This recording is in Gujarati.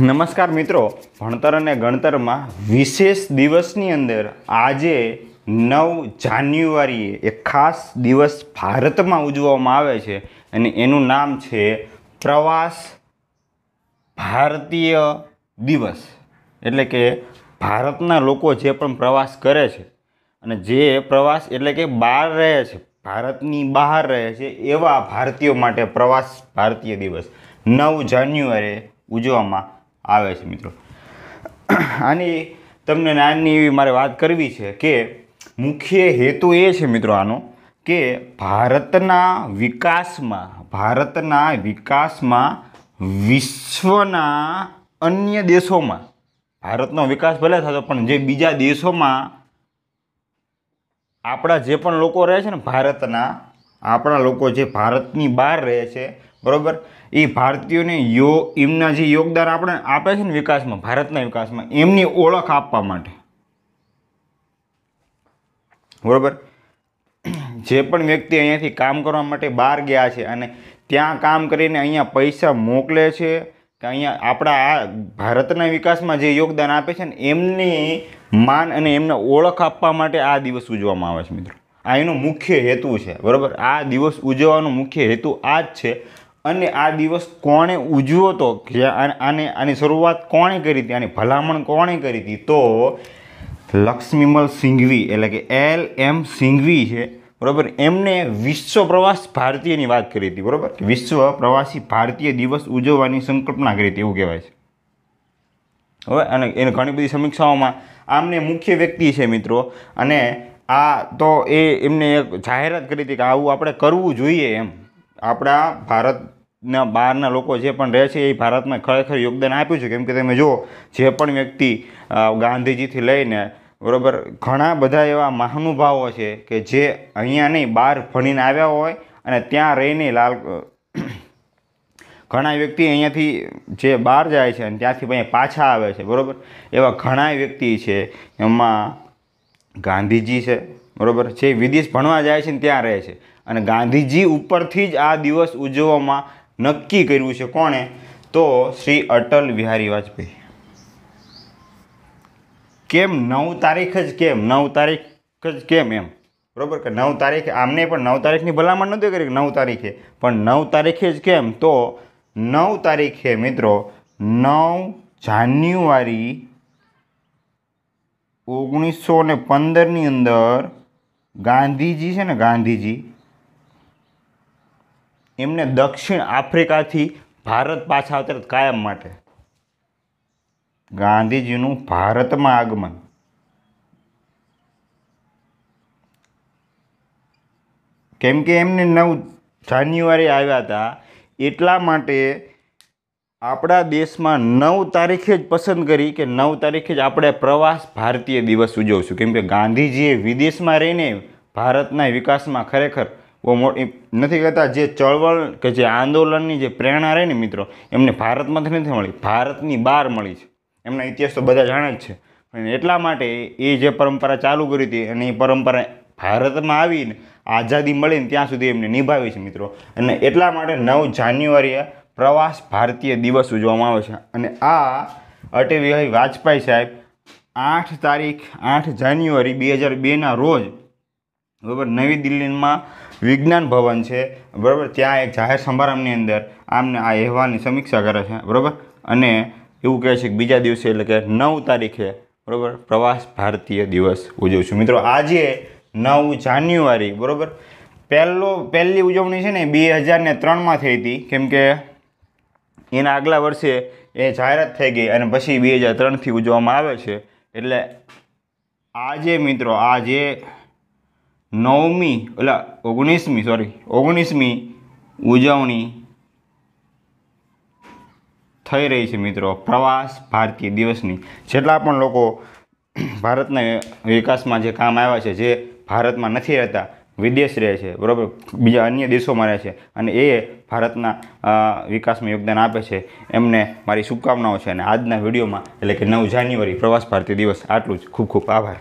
નમસ્કાર મિત્રો ભણતર અને ગણતરમાં વિશેષ દિવસની અંદર આજે નવ જાન્યુઆરીએ એક ખાસ દિવસ ભારતમાં ઉજવવામાં આવે છે અને એનું નામ છે પ્રવાસ ભારતીય દિવસ એટલે કે ભારતના લોકો જે પણ પ્રવાસ કરે છે અને જે પ્રવાસ એટલે કે બહાર રહે છે ભારતની બહાર રહે છે એવા ભારતીયો માટે પ્રવાસ ભારતીય દિવસ નવ જાન્યુઆરીએ ઉજવવામાં આવે છે મિત્રો આની તમને નાની એવી મારે વાત કરવી છે કે મુખ્ય હેતુ એ છે મિત્રો આનો કે ભારતના વિકાસમાં ભારતના વિકાસમાં વિશ્વના અન્ય દેશોમાં ભારતનો વિકાસ ભલે થતો પણ જે બીજા દેશોમાં આપણા જે પણ લોકો રહે છે ને ભારતના આપણા લોકો જે ભારતની બહાર રહે છે બરાબર એ ભારતીયોને યો એમના જે યોગદાન આપણે આપે છે ને વિકાસમાં ભારતના વિકાસમાં એમની ઓળખ આપવા માટે બરાબર જે પણ વ્યક્તિ અહીંયાથી કામ કરવા માટે બહાર ગયા છે અને ત્યાં કામ કરીને અહીંયા પૈસા મોકલે છે કે અહીંયા આપણા આ ભારતના વિકાસમાં જે યોગદાન આપે છે ને એમની માન અને એમને ઓળખ આપવા માટે આ દિવસ ઉજવવામાં આવે છે મિત્રો આ એનો મુખ્ય હેતુ છે બરાબર આ દિવસ ઉજવવાનો મુખ્ય હેતુ આ જ છે અને આ દિવસ કોણે ઉજવ્યો હતો આને આની શરૂઆત કોણે કરી હતી આની ભલામણ કોણે કરી હતી તો લક્ષ્મીમલ સિંઘવી એટલે કે એલ એમ સિંઘવી છે બરાબર એમને વિશ્વ પ્રવાસ ભારતીયની વાત કરી હતી બરાબર વિશ્વ પ્રવાસી ભારતીય દિવસ ઉજવવાની સંકલ્પના કરી હતી એવું કહેવાય છે હવે અને એને ઘણી બધી સમીક્ષાઓમાં આમને મુખ્ય વ્યક્તિ છે મિત્રો અને આ તો એ એમને એક જાહેરાત કરી હતી કે આવું આપણે કરવું જોઈએ એમ આપણા ભારતના બહારના લોકો જે પણ રહે છે એ ભારતમાં ખરેખર યોગદાન આપ્યું છે કેમ કે તમે જુઓ જે પણ વ્યક્તિ ગાંધીજીથી લઈને બરાબર ઘણા બધા એવા મહાનુભાવો છે કે જે અહીંયા નહીં બહાર ભણીને આવ્યા હોય અને ત્યાં રહીને લાલ ઘણા વ્યક્તિ અહીંયાથી જે બહાર જાય છે અને ત્યાંથી પછી પાછા આવે છે બરાબર એવા ઘણા વ્યક્તિ છે એમાં ગાંધીજી છે બરાબર જે વિદેશ ભણવા જાય છે ને ત્યાં રહે છે અને ગાંધીજી ઉપરથી જ આ દિવસ ઉજવવામાં નક્કી કર્યું છે કોણે તો શ્રી અટલ બિહારી વાજપેયી કેમ નવ તારીખ જ કેમ નવ તારીખ જ કેમ એમ બરોબર કે નવ તારીખે આમને પણ નવ તારીખની ભલામણ નહોતી કરી નવ તારીખે પણ નવ તારીખે જ કેમ તો નવ તારીખે મિત્રો નવ જાન્યુઆરી ઓગણીસો ને પંદરની અંદર ગાંધીજી છે ને ગાંધીજી એમને દક્ષિણ આફ્રિકાથી ભારત પાછા આવતા કાયમ માટે ગાંધીજીનું ભારતમાં આગમન કેમ કે એમને નવ જાન્યુઆરી આવ્યા હતા એટલા માટે આપણા દેશમાં નવ તારીખે જ પસંદ કરી કે નવ તારીખે જ આપણે પ્રવાસ ભારતીય દિવસ ઉજવશું કેમ કે ગાંધીજીએ વિદેશમાં રહીને ભારતના વિકાસમાં ખરેખર બહુ મોટી નથી કહેતા જે ચળવળ કે જે આંદોલનની જે પ્રેરણા રહી ને મિત્રો એમને ભારતમાંથી નથી મળી ભારતની બહાર મળી છે એમના ઇતિહાસ તો બધા જાણે જ છે પણ એટલા માટે એ જે પરંપરા ચાલુ કરી હતી અને એ પરંપરા ભારતમાં આવીને આઝાદી મળીને ત્યાં સુધી એમને નિભાવી છે મિત્રો અને એટલા માટે નવ જાન્યુઆરીએ પ્રવાસ ભારતીય દિવસ ઉજવવામાં આવે છે અને આ અટલ બિહારી વાજપેયી સાહેબ આઠ તારીખ આઠ જાન્યુઆરી બે હજાર બેના રોજ બરાબર નવી દિલ્હીમાં વિજ્ઞાન ભવન છે બરાબર ત્યાં એક જાહેર સમારંભની અંદર આમને આ અહેવાલની સમીક્ષા કરે છે બરાબર અને એવું કહે છે કે બીજા દિવસે એટલે કે નવ તારીખે બરાબર પ્રવાસ ભારતીય દિવસ ઉજવું છું મિત્રો આજે નવ જાન્યુઆરી બરાબર પહેલો પહેલી ઉજવણી છે ને બે હજારને ત્રણમાં થઈ હતી કેમ કે એના આગલા વર્ષે એ જાહેરાત થઈ ગઈ અને પછી બે હજાર ત્રણથી ઉજવવામાં આવે છે એટલે આજે મિત્રો આજે નવમી એટલે ઓગણીસમી સોરી ઓગણીસમી ઉજવણી થઈ રહી છે મિત્રો પ્રવાસ ભારતીય દિવસની જેટલા પણ લોકો ભારતના વિકાસમાં જે કામ આવ્યા છે જે ભારતમાં નથી રહેતા વિદેશ રહે છે બરાબર બીજા અન્ય દેશોમાં રહે છે અને એ ભારતના વિકાસમાં યોગદાન આપે છે એમને મારી શુભકામનાઓ છે અને આજના વિડીયોમાં એટલે કે નવ જાન્યુઆરી પ્રવાસ ભારતીય દિવસ આટલું જ ખૂબ ખૂબ આભાર